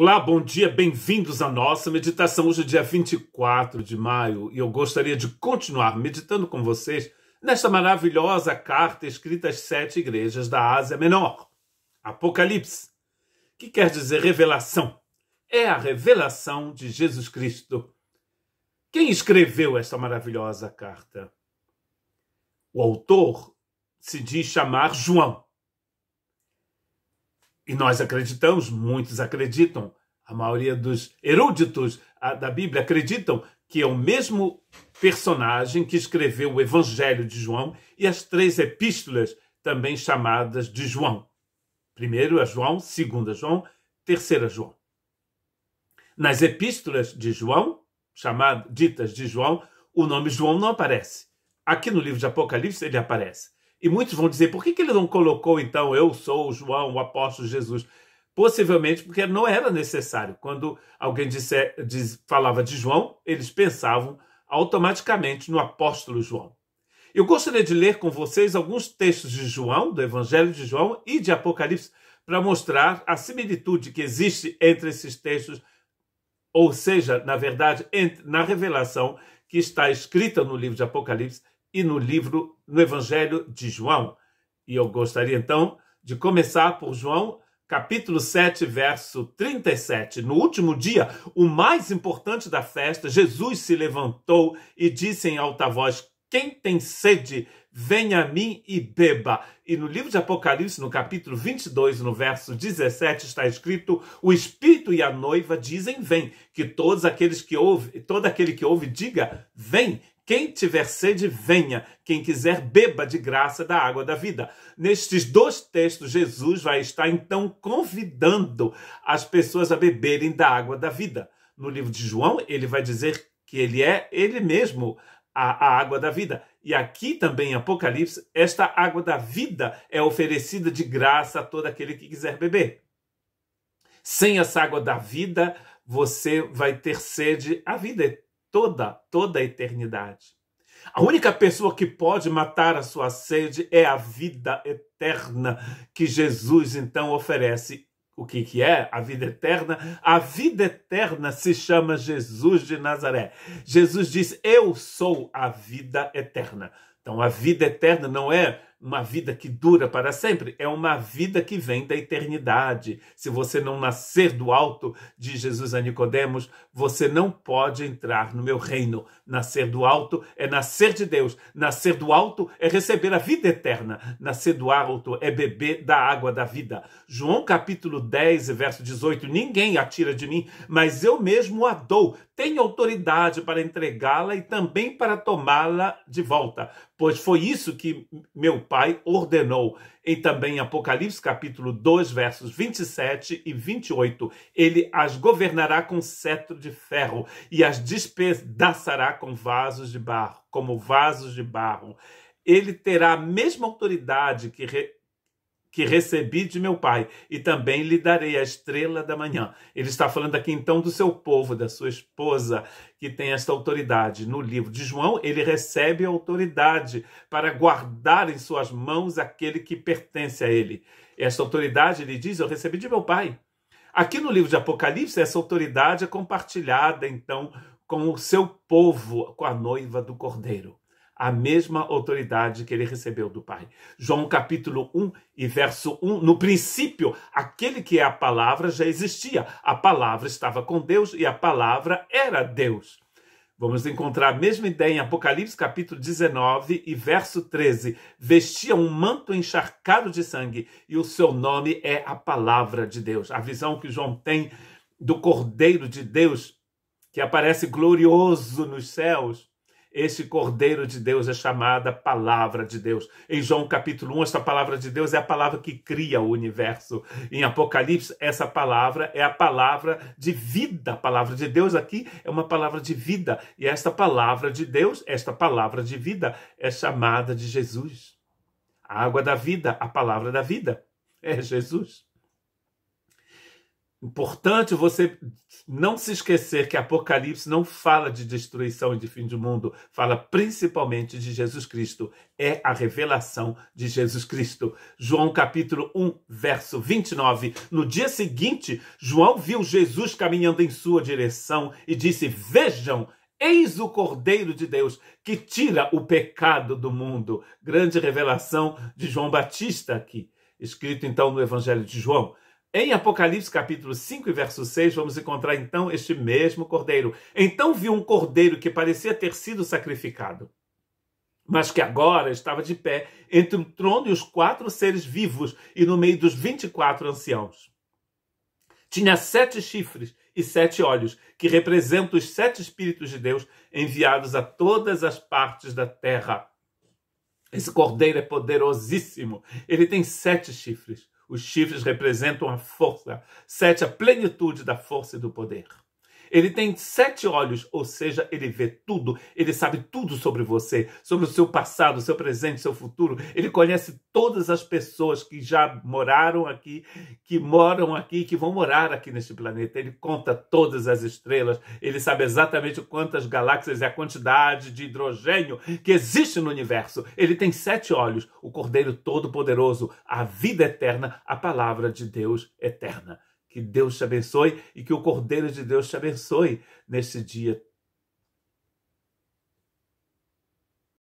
Olá, bom dia, bem-vindos à nossa meditação. Hoje é dia 24 de maio e eu gostaria de continuar meditando com vocês nesta maravilhosa carta escrita às sete igrejas da Ásia Menor. Apocalipse, que quer dizer revelação. É a revelação de Jesus Cristo. Quem escreveu esta maravilhosa carta? O autor se diz chamar João. E nós acreditamos, muitos acreditam, a maioria dos eruditos ah, da Bíblia acreditam que é o mesmo personagem que escreveu o Evangelho de João e as três epístolas, também chamadas de João. Primeiro a é João, segunda a João, terceira a João. Nas epístolas de João, chamadas ditas de João, o nome João não aparece. Aqui no livro de Apocalipse ele aparece. E muitos vão dizer: por que, que ele não colocou então eu sou o João, o apóstolo Jesus? Possivelmente porque não era necessário. Quando alguém disse, diz, falava de João, eles pensavam automaticamente no apóstolo João. Eu gostaria de ler com vocês alguns textos de João, do Evangelho de João e de Apocalipse, para mostrar a similitude que existe entre esses textos, ou seja, na verdade, na revelação que está escrita no livro de Apocalipse e no livro, no Evangelho de João. E eu gostaria então de começar por João, capítulo 7, verso 37. No último dia, o mais importante da festa, Jesus se levantou e disse em alta voz: Quem tem sede, venha a mim e beba. E no livro de Apocalipse, no capítulo 22, no verso 17, está escrito: O espírito e a noiva dizem: Vem. Que todos aqueles que ouve, todo aquele que ouve diga: Vem. Quem tiver sede, venha. Quem quiser, beba de graça da água da vida. Nestes dois textos, Jesus vai estar então convidando as pessoas a beberem da água da vida. No livro de João, ele vai dizer que ele é ele mesmo a, a água da vida. E aqui também em Apocalipse, esta água da vida é oferecida de graça a todo aquele que quiser beber. Sem essa água da vida, você vai ter sede a vida é toda, toda a eternidade. A única pessoa que pode matar a sua sede é a vida eterna que Jesus então oferece. O que, que é a vida eterna? A vida eterna se chama Jesus de Nazaré. Jesus diz: Eu sou a vida eterna. Então, a vida eterna não é uma vida que dura para sempre, é uma vida que vem da eternidade. Se você não nascer do alto, diz Jesus a Nicodemos, você não pode entrar no meu reino. Nascer do alto é nascer de Deus, nascer do alto é receber a vida eterna, nascer do alto é beber da água da vida. João capítulo 10, verso 18, ninguém atira de mim, mas eu mesmo a dou. Tenho autoridade para entregá-la e também para tomá-la de volta, pois foi isso que meu Pai ordenou. E também em Apocalipse capítulo 2, versos 27 e 28, ele as governará com cetro de ferro e as despedaçará com vasos de barro, como vasos de barro. Ele terá a mesma autoridade que que recebi de meu pai, e também lhe darei a estrela da manhã. Ele está falando aqui então do seu povo, da sua esposa, que tem esta autoridade. No livro de João, ele recebe a autoridade para guardar em suas mãos aquele que pertence a ele. Esta autoridade, ele diz, eu recebi de meu pai. Aqui no livro de Apocalipse, essa autoridade é compartilhada então com o seu povo, com a noiva do cordeiro a mesma autoridade que ele recebeu do Pai. João capítulo 1 e verso 1, no princípio, aquele que é a palavra já existia. A palavra estava com Deus e a palavra era Deus. Vamos encontrar a mesma ideia em Apocalipse capítulo 19 e verso 13. Vestia um manto encharcado de sangue e o seu nome é a palavra de Deus. A visão que João tem do Cordeiro de Deus que aparece glorioso nos céus esse Cordeiro de Deus é chamada Palavra de Deus. Em João capítulo 1, esta palavra de Deus é a palavra que cria o universo. Em Apocalipse, essa palavra é a palavra de vida. A palavra de Deus aqui é uma palavra de vida. E esta palavra de Deus, esta palavra de vida, é chamada de Jesus. A água da vida, a palavra da vida, é Jesus. Importante você não se esquecer que Apocalipse não fala de destruição e de fim do mundo, fala principalmente de Jesus Cristo. É a revelação de Jesus Cristo. João capítulo 1, verso 29. No dia seguinte, João viu Jesus caminhando em sua direção e disse: Vejam, Eis o Cordeiro de Deus que tira o pecado do mundo. Grande revelação de João Batista aqui, escrito então no Evangelho de João. Em Apocalipse capítulo 5 e verso 6, vamos encontrar então este mesmo cordeiro. Então viu um cordeiro que parecia ter sido sacrificado, mas que agora estava de pé entre o trono e os quatro seres vivos e no meio dos vinte e quatro anciãos. Tinha sete chifres e sete olhos, que representam os sete Espíritos de Deus enviados a todas as partes da terra. Esse cordeiro é poderosíssimo. Ele tem sete chifres os chifres representam a força, sete, a plenitude da força e do poder. Ele tem sete olhos, ou seja, ele vê tudo, ele sabe tudo sobre você, sobre o seu passado, seu presente, seu futuro. Ele conhece todas as pessoas que já moraram aqui, que moram aqui, que vão morar aqui neste planeta. Ele conta todas as estrelas, ele sabe exatamente quantas galáxias e a quantidade de hidrogênio que existe no universo. Ele tem sete olhos, o Cordeiro Todo-Poderoso, a vida eterna, a palavra de Deus eterna. Que Deus te abençoe e que o Cordeiro de Deus te abençoe neste dia